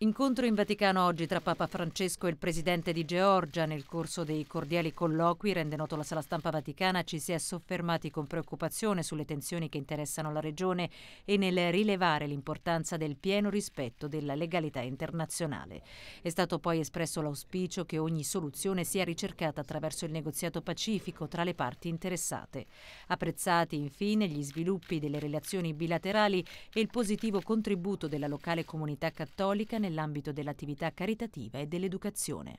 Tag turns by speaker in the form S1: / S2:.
S1: Incontro in Vaticano oggi tra Papa Francesco e il presidente di Georgia. Nel corso dei cordiali colloqui, rende noto la sala stampa vaticana, ci si è soffermati con preoccupazione sulle tensioni che interessano la regione e nel rilevare l'importanza del pieno rispetto della legalità internazionale. È stato poi espresso l'auspicio che ogni soluzione sia ricercata attraverso il negoziato pacifico tra le parti interessate. Apprezzati infine gli sviluppi delle relazioni bilaterali e il positivo contributo della locale comunità cattolica nell'ambito dell'attività caritativa e dell'educazione.